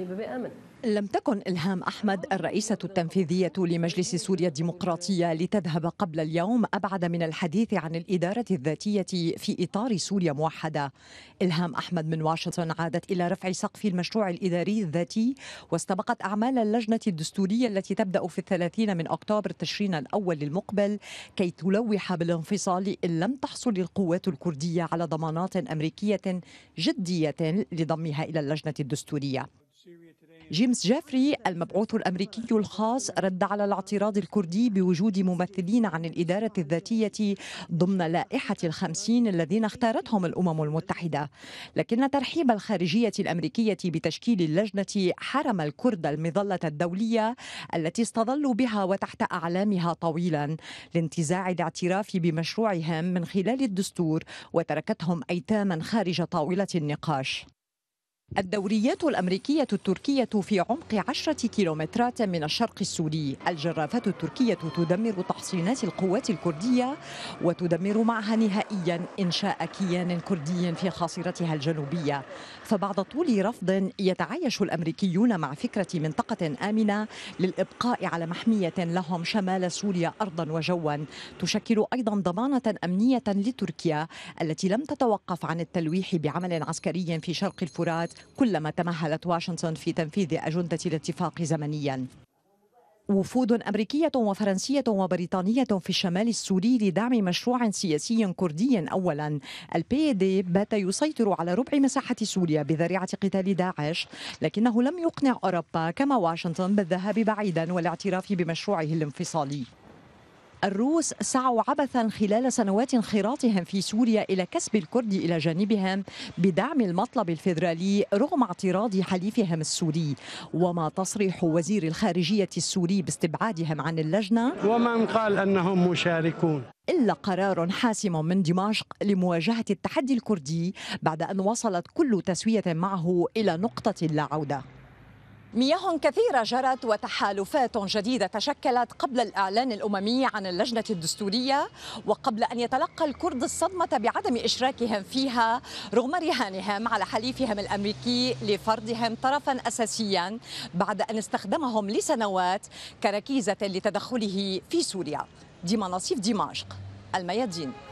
يجيب بأمن لم تكن إلهام أحمد الرئيسة التنفيذية لمجلس سوريا الديمقراطية لتذهب قبل اليوم أبعد من الحديث عن الإدارة الذاتية في إطار سوريا موحدة إلهام أحمد من واشنطن عادت إلى رفع سقف المشروع الإداري الذاتي واستبقت أعمال اللجنة الدستورية التي تبدأ في الثلاثين من أكتوبر تشرين الأول المقبل كي تلوح بالانفصال إن لم تحصل القوات الكردية على ضمانات أمريكية جدية لضمها إلى اللجنة الدستورية جيمس جيفري المبعوث الأمريكي الخاص رد على الاعتراض الكردي بوجود ممثلين عن الإدارة الذاتية ضمن لائحة الخمسين الذين اختارتهم الأمم المتحدة لكن ترحيب الخارجية الأمريكية بتشكيل اللجنة حرم الكرد المظلة الدولية التي استظلوا بها وتحت أعلامها طويلا لانتزاع الاعتراف بمشروعهم من خلال الدستور وتركتهم أيتاما خارج طاولة النقاش الدوريات الأمريكية التركية في عمق عشرة كيلومترات من الشرق السوري الجرافات التركية تدمر تحصينات القوات الكردية وتدمر معها نهائيا إنشاء كيان كردي في خاصرتها الجنوبية فبعد طول رفض يتعايش الأمريكيون مع فكرة منطقة آمنة للإبقاء على محمية لهم شمال سوريا أرضا وجوا تشكل أيضا ضمانة أمنية لتركيا التي لم تتوقف عن التلويح بعمل عسكري في شرق الفرات كلما تمهلت واشنطن في تنفيذ أجندة الاتفاق زمنيا وفود أمريكية وفرنسية وبريطانية في الشمال السوري لدعم مشروع سياسي كردي أولا البي دي بات يسيطر على ربع مساحة سوريا بذريعة قتال داعش لكنه لم يقنع أوروبا كما واشنطن بالذهاب بعيدا والاعتراف بمشروعه الانفصالي الروس سعوا عبثا خلال سنوات انخراطهم في سوريا إلى كسب الكرد إلى جانبهم بدعم المطلب الفيدرالي رغم اعتراض حليفهم السوري وما تصريح وزير الخارجية السوري باستبعادهم عن اللجنة ومن قال أنهم مشاركون إلا قرار حاسم من دمشق لمواجهة التحدي الكردي بعد أن وصلت كل تسوية معه إلى نقطة اللاعودة عودة مياه كثيرة جرت وتحالفات جديدة تشكلت قبل الإعلان الأممي عن اللجنة الدستورية وقبل أن يتلقى الكرد الصدمة بعدم إشراكهم فيها رغم رهانهم على حليفهم الأمريكي لفرضهم طرفا أساسيا بعد أن استخدمهم لسنوات كركيزة لتدخله في سوريا ديما نصيف دمشق الميادين